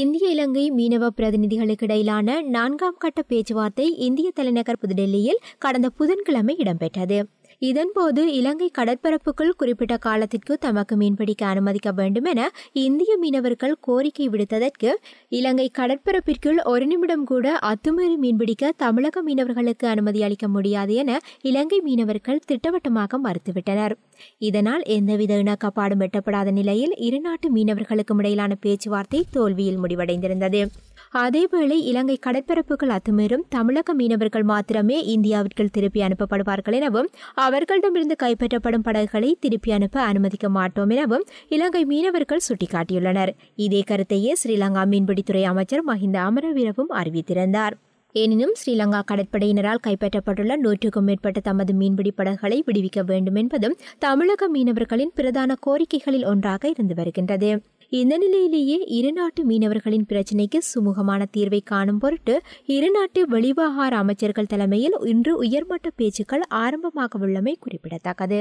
இந்திய இலங்கை மீனவ பிரதிநிதிகளுக்கு இடையிலான நான்காம் கட்ட பேச்சுவார்த்தை இந்திய தலைநகர் புதுடெல்லியில் கடந்த புதன்கிழமை இடம்பெற்றது இதன்போது இலங்கை கடற்பரப்புக்குள் குறிப்பிட்ட காலத்திற்கு தமக்கு மீன்பிடிக்க அனுமதிக்க வேண்டும் என இந்திய மீனவர்கள் கோரிக்கை விடுத்ததற்கு இலங்கை கடற்பரப்பிற்குள் ஒரு நிமிடம் கூட அத்துமீறி மீன்பிடிக்க தமிழக மீனவர்களுக்கு அனுமதி அளிக்க முடியாது என இலங்கை மீனவர்கள் திட்டவட்டமாக மறுத்துவிட்டனர் இதனால் எந்தவித இணக்கப்பாடும் எட்டப்படாத நிலையில் இரு நாட்டு மீனவர்களுக்கும் இடையிலான பேச்சுவார்த்தை தோல்வியில் முடிவடைந்திருந்தது அதேவேளை இலங்கை கடற்பரப்புகள் அத்துமீறும் தமிழக மீனவர்கள் மாத்திரமே இந்தியாவிற்கு திருப்பி அனுப்பப்படுவார்கள் எனவும் அவர்களிடமிருந்து கைப்பற்றப்படும் படகுகளை திருப்பி அனுப்ப அனுமதிக்க மாட்டோம் எனவும் இலங்கை மீனவர்கள் சுட்டிக்காட்டியுள்ளனர் இதே கருத்தையே ஸ்ரீலங்கா மீன்பிடித்துறை அமைச்சர் மஹிந்த அமரவீரவும் அறிவித்திருந்தார் எனினும் ஸ்ரீலங்கா கடற்படையினரால் கைப்பற்றப்பட்டுள்ள நூற்றுக்கும் மேற்பட்ட தமது மீன்பிடி படகுகளை விடுவிக்க வேண்டும் என்பதும் தமிழக மீனவர்களின் பிரதான கோரிக்கைகளில் ஒன்றாக இருந்து வருகின்றது இந்த நிலையிலேயே இருநாட்டு மீனவர்களின் பிரச்சினைக்கு சுமூகமான தீர்வை காணும் பொருட்டு இருநாட்டு வெளிவகார அமைச்சர்கள் தலைமையில் இன்று உயர்மட்ட பேச்சுக்கள் ஆரம்பமாக உள்ளமை குறிப்பிடத்தக்கது